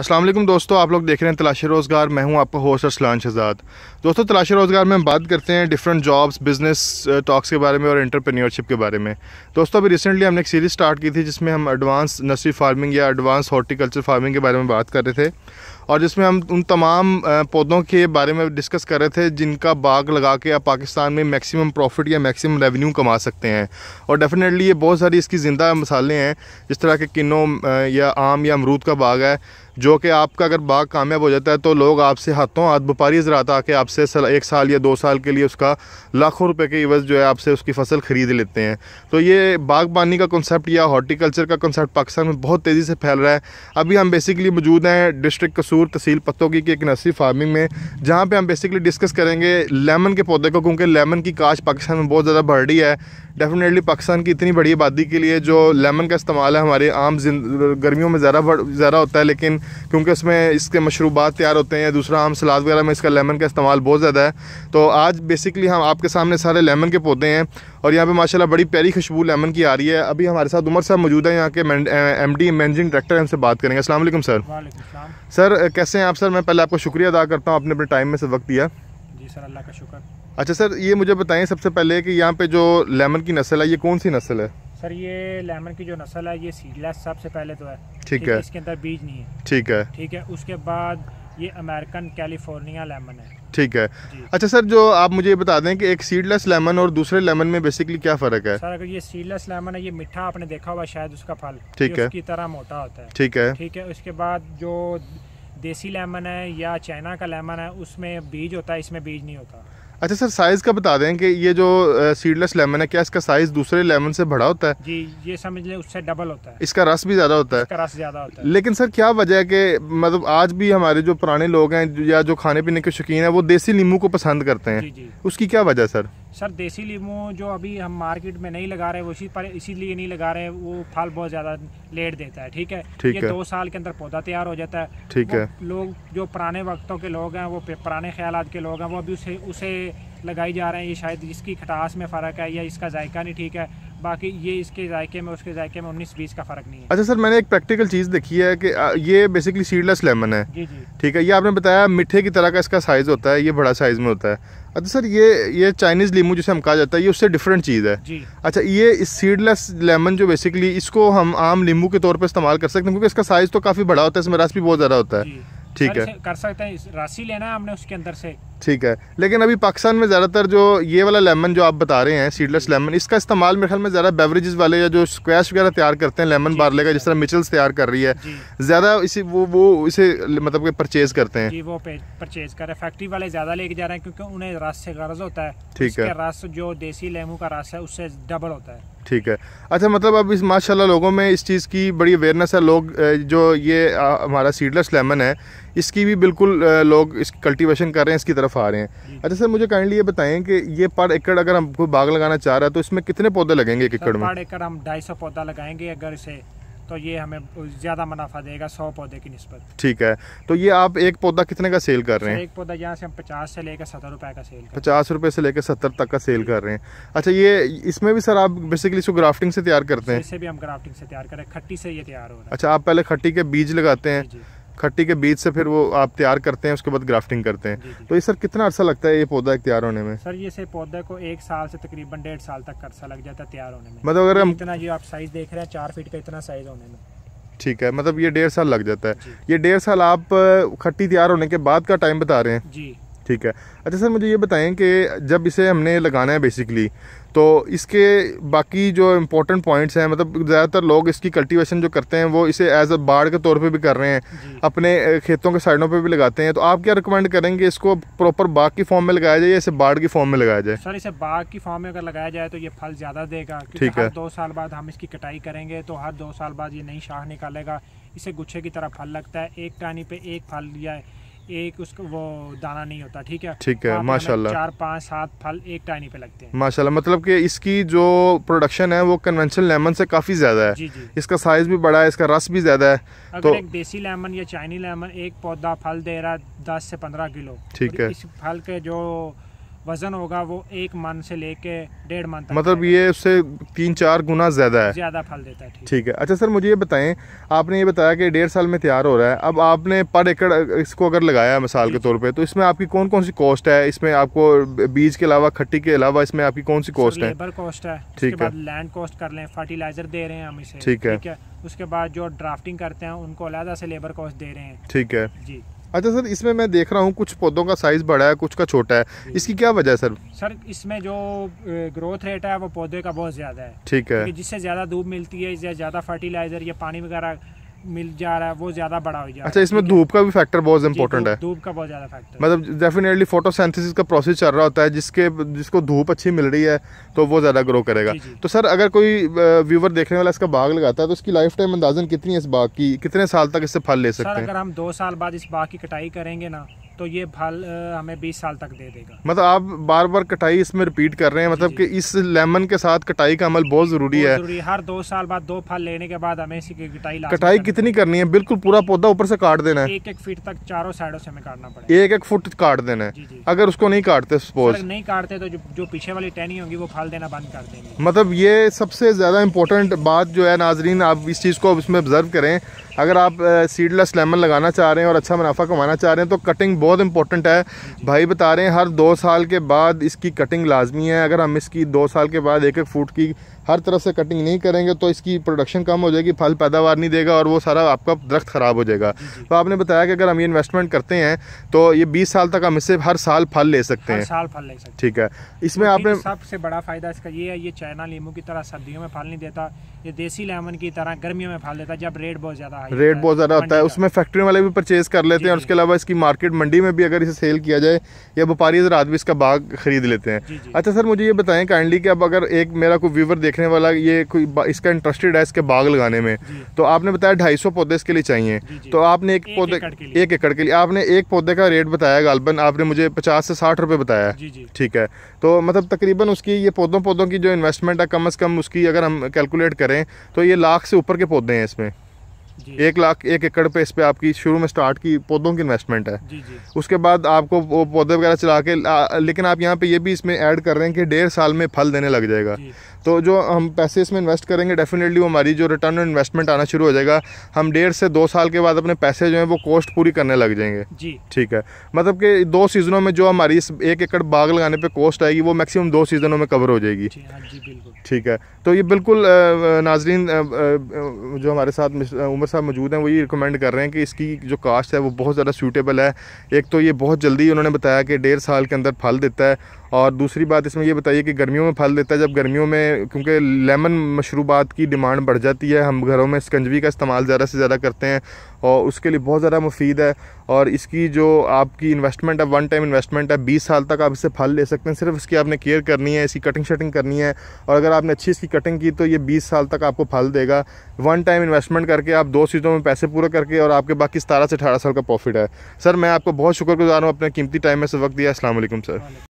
असलम दोस्तों आप लोग देख रहे हैं तलाश रोज़गार मैं हूं आपका होस्ट असलान शहजाद दोस्तों तलाश रोज़गार में हम बात करते हैं डिफरेंट जॉब्स बिजनेस टॉक्स के बारे में और इंटरप्रेन्योरशिप के बारे में दोस्तों अभी रिसेंटली हमने एक सीरीज़ स्टार्ट की थी जिसमें हम एडवांस नर्सरी फार्मिंग या एडवांस हॉर्टिकल्चर फार्मिंग के बारे में बात कर रहे थे और जिसमें हम उन तमाम पौधों के बारे में डिस्कस कर रहे थे जिनका बाग लगा के आप पाकिस्तान में मैक्सिमम प्रॉफिट या मैक्सिमम रेवेन्यू कमा सकते हैं और डेफिनेटली ये बहुत सारी इसकी ज़िंदा मसाले हैं जिस तरह के किन्नो या आम या अमरूद का बाग है जो कि आपका अगर बाग कामयाब हो जाता है तो लोग आपसे हाथों हाथ व्यापारी ज़रात आके आपसे एक साल या दो साल के लिए उसका लाखों रुपए के इवज़ जो है आपसे उसकी फसल ख़रीद लेते हैं तो ये बागबानी का कॉन्सेप्ट या हॉर्टिकल्चर का कॉन्सेप्ट पाकिस्तान में बहुत तेज़ी से फैल रहा है अभी हम बेसिकली मौजूद हैं डिस्ट्रिक्ट कसूर मशहूर तहसील पत्तों की एक नर्सरी फार्मिंग में जहाँ पे हम बेसिकली डिस्कस करेंगे लेमन के पौधे को क्योंकि लेमन की काश पाकिस्तान में बहुत ज़्यादा बढ़ रही है डेफिनेटली पाकिस्तान की इतनी बड़ी आबादी के लिए जो लेमन का इस्तेमाल है हमारे आम गर्मियों में ज़्यादा ज़्यादा होता है लेकिन क्योंकि उसमें इसके मशरूबात तैयार होते हैं दूसरा आम सलाद वगैरह में इसका लेमन का इस्तेमाल बहुत ज़्यादा है तो आज बेसिकली हम आपके सामने सारे लेमन के पौधे हैं और यहाँ पर माशाला बड़ी प्यारी खुशबू लेमन की आ रही है अभी हमारे साथ उमर साहब मौजूद है यहाँ के एम डी मैनेजिंग डायरेक्टर हमसे बात करेंगे असल सर सर कैसे हैं आप सर मैं पहले आपका शुक्रिया अदा करता हूँ आपने अपने टाइम में से वक्त दिया सर अल्लाह का शुक्र अच्छा सर ये मुझे बताएं सबसे पहले कि यहाँ पे जो लेमन की नस्ल है ये कौन सी नस्ल है सर ये लेमन की जो नस्ल है ये सीडलेस सबसे पहले तो है ठीक है इसके अंदर बीज नहीं है ठीक है ठीक है उसके बाद ये अमेरिकन कैलिफोर्निया लेमन है ठीक है अच्छा सर जो आप मुझे बता दें कि एक सीडलेस लेमन और दूसरे लेमन में बेसिकली क्या फर्क है सर अगर ये सीडलेस लेमन है ये मीठा आपने देखा हुआ शायद उसका फल ठीक है उसकी तरह मोटा होता है ठीक है ठीक है उसके बाद जो देसी लेमन है या चाइना का लेमन है उसमें बीज होता है इसमें बीज नहीं होता अच्छा सर साइज़ का बता दें कि ये जो सीडलेस लेमन है क्या इसका साइज़ दूसरे लेमन से बड़ा होता है जी ये समझ लें उससे डबल होता है इसका रस भी ज़्यादा होता है इसका रस ज़्यादा होता है लेकिन सर क्या वजह है कि मतलब आज भी हमारे जो पुराने लोग हैं या जो खाने पीने के शौकीन हैं वो देसी नींबू को पसंद करते हैं जी जी। उसकी क्या वजह सर सर देसी लीमू जो अभी हम मार्केट में नहीं लगा रहे वो इसी पर इसीलिए नहीं लगा रहे वो फल बहुत ज़्यादा लेट देता है ठीक है ठीक ये है। दो साल के अंदर पौधा तैयार हो जाता है ठीक है लोग जो पुराने वक्तों के लोग हैं वो पुराने ख्याल के लोग हैं वो अभी उसे उसे लगाई जा रहे हैं ये शायद इसकी खटास में फ़र्क है या इसका जायका नहीं ठीक है बाकी ये इसके जायके में उसके जायके में उन्नीस बीस का फ़र्क नहीं है अच्छा सर मैंने एक प्रैक्टिकल चीज़ देखी है कि ये बेसिकली सीडलेस लेमन है जी जी ठीक है ये आपने बताया मिठे की तरह का इसका साइज़ होता है ये बड़ा साइज़ में होता है अच्छा सर ये ये चाइनीज़ लीमू जिसे हम कहा जाता है ये उससे डिफरेंट चीज़ है जी अच्छा ये इस सीडलेस लेमन जो बेसिकली इसको हम आम लीमू के तौर पर इस्तेमाल कर सकते हैं क्योंकि इसका साइज़ तो काफ़ी बड़ा होता है इसमें रस भी बहुत ज़्यादा होता है ठीक है कर सकते हैं राशि लेना है हमने उसके अंदर से ठीक है लेकिन अभी पाकिस्तान में ज़्यादातर जो ये वाला लेमन जो आप बता रहे हैं सीडलेस लेमन इसका इस्तेमाल मेरे ख्याल में ज़्यादा बेवरेजेस वाले या जो स्क्वैश वगैरह तैयार करते हैं लेमन बार का जिस तरह मिचल्स तैयार कर रही है ज़्यादा इसी वो वो इसे मतलब के परचेज़ करते हैं जी वो परचेज़ कर रहे हैं फैक्ट्री वाले ज़्यादा लेके जा रहे हैं क्योंकि उन्हें रस से गर्ज होता है ठीक है रस जो देसी लेमू का रस है उससे डबल होता है ठीक है अच्छा मतलब अब इस माशाल्लाह लोगों में इस चीज़ की बड़ी अवेयरनेस है लोग जो ये हमारा सीडलेस लेमन है इसकी भी बिल्कुल लोग इस कल्टीवेशन कर रहे हैं इसकी तरफ आ रहे हैं अच्छा सर मुझे काइंडली ये बताएं कि ये पर एकड़ अगर हम कोई बाग लगाना चाह रहा है तो इसमें कितने पौधे लगेंगे एक एकड़ में पर एकड़ हम ढाई सौ पौधा लगाएंगे अगर इसे तो ये हमें ज़्यादा मुनाफा देगा सौ पौधे की नस्बत ठीक है तो ये आप एक पौधा कितने का सेल कर रहे हैं एक पौधा यहाँ से हम पचास से लेकर सत्तर रुपए का सेल पचास रुपए से लेकर सत्तर तक का सेल कर रहे हैं अच्छा ये इसमें भी सर आप बेसिकली इसको ग्राफ्टिंग से तैयार करते हैं इसे भी हम ग्राफ्टिंग से तैयार करें खट्टी से ये तैयार हो रहा है अच्छा आप पहले खट्टी के बीज लगाते हैं खट्टी के बीज से फिर वो आप तैयार करते हैं उसके बाद ग्राफ्टिंग करते हैं जी, जी। तो ये सर कितना अर्सा लगता है ये पौधा तैयार होने में सर ये से को एक साल से तकरीबन डेढ़ साल तक अर्सा लग जाता है तैयार होने में मतलब अगर हम इतना ये आप साइज देख रहे हैं चार फीट का इतना साइज होने में ठीक है मतलब ये डेढ़ साल लग जाता है ये डेढ़ साल आप खट्टी तैयार होने के बाद का टाइम बता रहे हैं जी ठीक है अच्छा सर मुझे ये बताएं कि जब इसे हमने लगाना है बेसिकली तो इसके बाकी जो इम्पोर्टेंट पॉइंट्स हैं मतलब ज़्यादातर लोग इसकी कल्टीवेशन जो करते हैं वो इसे एज अ बाड़ के तौर पे भी कर रहे हैं अपने खेतों के साइडों पे भी लगाते हैं तो आप क्या रिकमेंड करेंगे इसको प्रॉपर बाग की फॉर्म में लगाया जाए या इसे बाड़ की फॉर्म में लगाया जाए सर इसे बाग की फॉर्म में अगर लगाया जाए तो ये फल ज़्यादा देगा ठीक है दो साल बाद हम इसकी कटाई करेंगे तो हर दो साल बाद ये नई शाह निकालेगा इसे गुच्छे की तरह फल लगता है एक टानी पे एक फल है एक उसको वो दाना नहीं होता ठीक है ठीक है माशाल्लाह चार पाँच सात फल एक टाइनी पे लगते हैं माशाल्लाह मतलब कि इसकी जो प्रोडक्शन है वो कन्वेंशनल लेमन से काफ़ी ज़्यादा है जी जी इसका साइज भी बड़ा है इसका रस भी ज़्यादा है अगर तो एक देसी लेमन या चाइनी लेमन एक पौधा फल दे रहा है दस से पंद्रह किलो ठीक है इस फल के जो वजन होगा वो एक मन से लेके डेढ़ मन तक मतलब ये उससे तीन चार गुना ज्यादा है ज्यादा फल देता है ठीक है अच्छा सर मुझे ये बताएं आपने ये बताया कि डेढ़ साल में तैयार हो रहा है अब आपने पर एकड़ इसको अगर लगाया मिसाल के तौर पे तो इसमें आपकी कौन कौन सी कॉस्ट है इसमें आपको बीज के अलावा खट्टी के अलावा इसमें आपकी कौन सी कॉस्ट है लेबर कॉस्ट है ठीक है लैंड कॉस्ट कर ले फर्टिलाइजर दे रहे हैं हम इसे ठीक है उसके बाद जो ड्राफ्टिंग करते हैं उनको अलहदा से लेबर कॉस्ट दे रहे हैं ठीक है जी अच्छा सर इसमें मैं देख रहा हूँ कुछ पौधों का साइज़ बड़ा है कुछ का छोटा है इसकी क्या वजह है सर सर इसमें जो ग्रोथ रेट है वो पौधे का बहुत ज़्यादा है ठीक है जिससे ज़्यादा धूप मिलती है या ज़्यादा फर्टिलाइज़र या पानी वगैरह मिल जा रहा है वो ज्यादा बड़ा हो जा अच्छा इसमें धूप का भी फैक्टर बहुत इंपॉर्टेंट है धूप का बहुत ज्यादा फैक्टर मतलब डेफिनेटली फोटोसेंथेसिस का प्रोसेस चल रहा होता है जिसके जिसको धूप अच्छी मिल रही है तो वो ज्यादा ग्रो करेगा जी, जी. तो सर अगर कोई व्यूवर देखने वाला इसका बाग लगाता है तो उसकी लाइफ टाइम अंदाजन कितनी है इस बाग की कितने साल तक इससे फल ले सकते हैं अगर हम दो साल बाद इस बाग की कटाई करेंगे ना तो ये फल हमें 20 साल तक दे देगा मतलब आप बार बार कटाई इसमें रिपीट कर रहे हैं मतलब कि इस लेमन के साथ कटाई का अमल बहुत जरूरी है जरूरी हर दो साल बाद दो फल लेने के बाद हमें इसी कटाई कटाई कितनी करनी है बिल्कुल पूरा पौधा ऊपर से काट देना है एक एक फीट तक चारों साइडों से हमें काटना पड़ेगा एक एक फुट काट देना है अगर उसको नहीं काटते सपोज नहीं काटते तो जो पीछे वाली टहनी होगी वो फल देना बंद कर देंगे मतलब ये सबसे ज्यादा इम्पोर्टेंट बात जो है नाजरीन आप इस चीज को इसमें ऑब्जर्व करें अगर आप सीडलेस लेमन लगाना चाह रहे हैं और अच्छा मुनाफा कमाना चाह रहे हैं तो कटिंग बहुत इंपॉर्टेंट है भाई बता रहे हैं हर दो साल के बाद इसकी कटिंग लाजमी है अगर हम इसकी दो साल के बाद एक एक फूट की हर तरफ से कटिंग नहीं करेंगे तो इसकी प्रोडक्शन कम हो जाएगी फल पैदावार नहीं देगा और वो सारा आपका दरख्त ख़राब हो जाएगा तो आपने बताया कि अगर हम ये इन्वेस्टमेंट करते हैं तो ये बीस साल तक हम इससे हर साल फल ले सकते हैं साल फल ले सकते ठीक है इसमें आपने सबसे बड़ा फ़ायदा इसका ये है ये चाइना लीमू की तरह सर्दियों में फल नहीं देता ये देसी लेमन की तरह गर्मियों में फल देता है जब रेट बहुत ज्यादा रेट बहुत ज्यादा होता है उसमें फैक्ट्री वाले भी परचेज कर लेते हैं और उसके अलावा इसकी मार्केट मंडी में भी अगर इसे सेल किया जाए या व्यापारी रात भी इसका बाग खरीद लेते हैं अच्छा सर मुझे ये बताएं काइंडली कि अब अगर एक मेरा कोई व्यूवर देखने वाला ये कोई इसका इंटरेस्टेड है इसके बाग लगाने में तो आपने बताया ढाई सौ पौधे इसके लिए चाहिए तो आपने एक पौधे एक एकड़ के लिए आपने एक पौधे का रेट बताया गालबन आपने मुझे पचास से साठ रुपये बताया ठीक है तो मतलब तकरीबन उसकी ये पौधों पौधों की जो इन्वेस्टमेंट है कम अज़ कम उसकी अगर हम कैलकुलेट करें करें तो ये लाख से ऊपर के पौधे हैं इसमें एक लाख एक एकड़ पे इस पे आपकी शुरू में स्टार्ट की पौधों की इन्वेस्टमेंट है जी जी। उसके बाद आपको वो पौधे वगैरह चला के लेकिन आप यहाँ पे ये भी इसमें ऐड कर रहे हैं कि डेढ़ साल में फल देने लग जाएगा तो जो हम पैसे इसमें इन्वेस्ट करेंगे डेफिनेटली वो हमारी जो रिटर्न ऑन इन्वेस्टमेंट आना शुरू हो जाएगा हम डेढ़ से दो साल के बाद अपने पैसे जो हैं वो कॉस्ट पूरी करने लग जाएंगे जी ठीक है मतलब कि दो सीज़नों में जो हमारी इस एक एकड़ बाग लगाने पर कॉस्ट आएगी वो मैक्सिमम दो सीज़नों में कवर हो जाएगी हाँ ठीक है तो ये बिल्कुल नाजरीन जो हमारे साथ उमर साहब मौजूद हैं वो ये रिकमेंड कर रहे हैं कि इसकी जो कास्ट है वो बहुत ज़्यादा सूटेबल है एक तो ये बहुत जल्दी उन्होंने बताया कि डेढ़ साल के अंदर फल देता है और दूसरी बात इसमें यह बताइए कि गर्मियों में फल देता है जब गर्मियों में क्योंकि लेमन मशरूबात की डिमांड बढ़ जाती है हम घरों में स्कंजवी का इस्तेमाल ज़्यादा से ज़्यादा करते हैं और उसके लिए बहुत ज़्यादा मुफीद है और इसकी जो आपकी इन्वेस्टमेंट है वन टाइम इन्वेस्टमेंट है बीस साल तक आप इसे फल ले सकते हैं सिर्फ इसकी आपने केयर करनी है इसकी कटिंग शटिंग करनी है और अगर आपने अच्छी इसकी कटिंग की तो ये बीस साल तक आपको फल देगा वन टाइम इन्वेस्टमेंट करके आप दो चीज़ों में पैसे पूरे करके और आपके बाकी सतारह से अठारह साल का प्रॉफिट है सर मैं आपको बहुत शुक्रगुजार हूँ अपने कीमती टाइम में से वक्त दिया असल सर